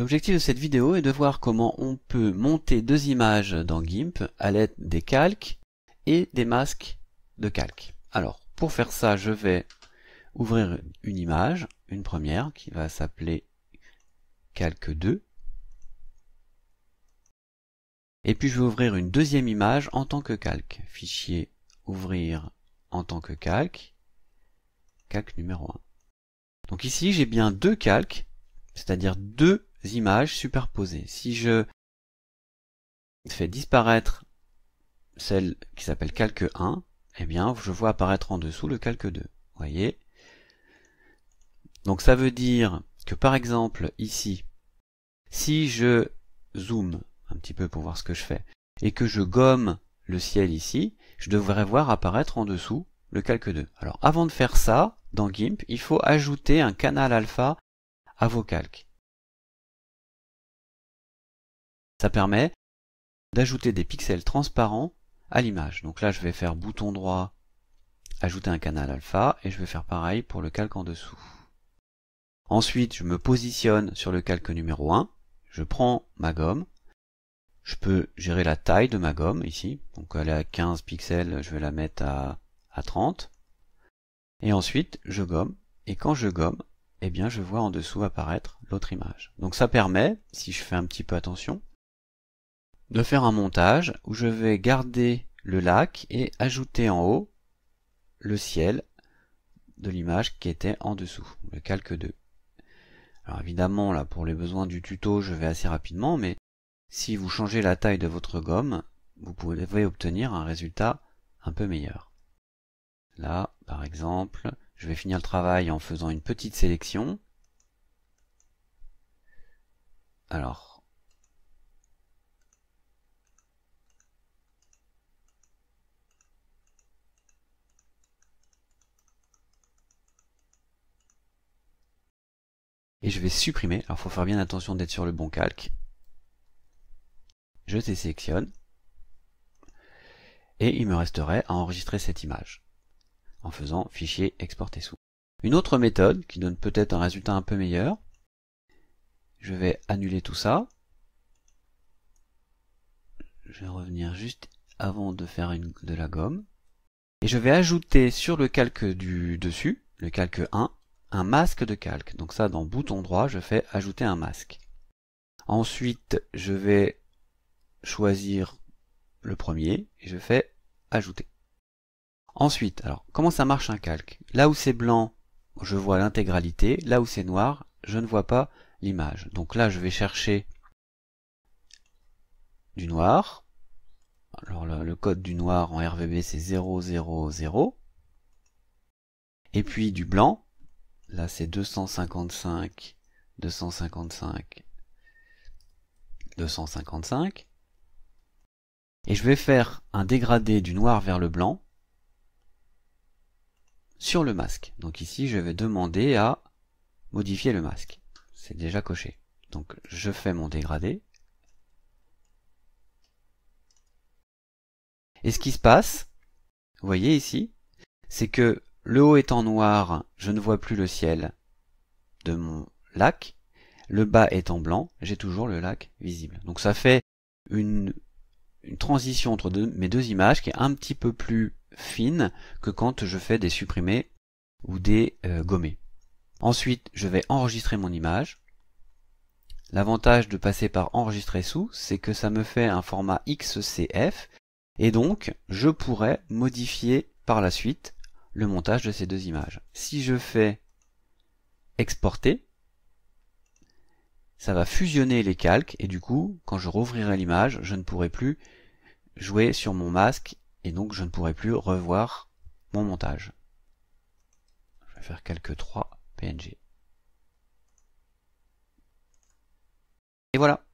L'objectif de cette vidéo est de voir comment on peut monter deux images dans GIMP à l'aide des calques et des masques de calques. Alors, pour faire ça, je vais ouvrir une image, une première, qui va s'appeler calque 2. Et puis je vais ouvrir une deuxième image en tant que calque. Fichier, ouvrir en tant que calque, calque numéro 1. Donc ici, j'ai bien deux calques, c'est-à-dire deux images superposées. Si je fais disparaître celle qui s'appelle calque 1, eh bien, je vois apparaître en dessous le calque 2. Vous Voyez Donc ça veut dire que par exemple, ici, si je zoome un petit peu pour voir ce que je fais, et que je gomme le ciel ici, je devrais voir apparaître en dessous le calque 2. Alors avant de faire ça, dans GIMP, il faut ajouter un canal alpha à vos calques. Ça permet d'ajouter des pixels transparents à l'image. Donc là, je vais faire bouton droit, ajouter un canal alpha, et je vais faire pareil pour le calque en dessous. Ensuite, je me positionne sur le calque numéro 1, je prends ma gomme, je peux gérer la taille de ma gomme ici, donc elle est à 15 pixels, je vais la mettre à, à 30, et ensuite je gomme, et quand je gomme, eh bien je vois en dessous apparaître l'autre image. Donc ça permet, si je fais un petit peu attention, de faire un montage où je vais garder le lac et ajouter en haut le ciel de l'image qui était en dessous, le calque 2. Alors évidemment, là, pour les besoins du tuto, je vais assez rapidement, mais si vous changez la taille de votre gomme, vous pouvez obtenir un résultat un peu meilleur. Là, par exemple, je vais finir le travail en faisant une petite sélection. Alors, et je vais supprimer. Alors il faut faire bien attention d'être sur le bon calque. Je sélectionne et il me resterait à enregistrer cette image en faisant fichier exporter sous. Une autre méthode qui donne peut-être un résultat un peu meilleur, je vais annuler tout ça. Je vais revenir juste avant de faire une, de la gomme. Et je vais ajouter sur le calque du dessus, le calque 1, un masque de calque. Donc ça, dans bouton droit, je fais ajouter un masque. Ensuite, je vais choisir le premier et je fais ajouter. Ensuite, alors, comment ça marche un calque Là où c'est blanc, je vois l'intégralité. Là où c'est noir, je ne vois pas l'image. Donc là, je vais chercher du noir. Alors le, le code du noir en RVB, c'est 000. Et puis du blanc, Là, c'est 255, 255, 255. Et je vais faire un dégradé du noir vers le blanc sur le masque. Donc ici, je vais demander à modifier le masque. C'est déjà coché. Donc je fais mon dégradé. Et ce qui se passe, vous voyez ici, c'est que le haut étant noir, je ne vois plus le ciel de mon lac. Le bas étant blanc, j'ai toujours le lac visible. Donc ça fait une, transition entre mes deux images qui est un petit peu plus fine que quand je fais des supprimés ou des euh, gommés. Ensuite, je vais enregistrer mon image. L'avantage de passer par enregistrer sous, c'est que ça me fait un format XCF et donc je pourrais modifier par la suite le montage de ces deux images. Si je fais exporter, ça va fusionner les calques et du coup, quand je rouvrirai l'image, je ne pourrai plus jouer sur mon masque et donc je ne pourrai plus revoir mon montage. Je vais faire quelques 3 PNG. Et voilà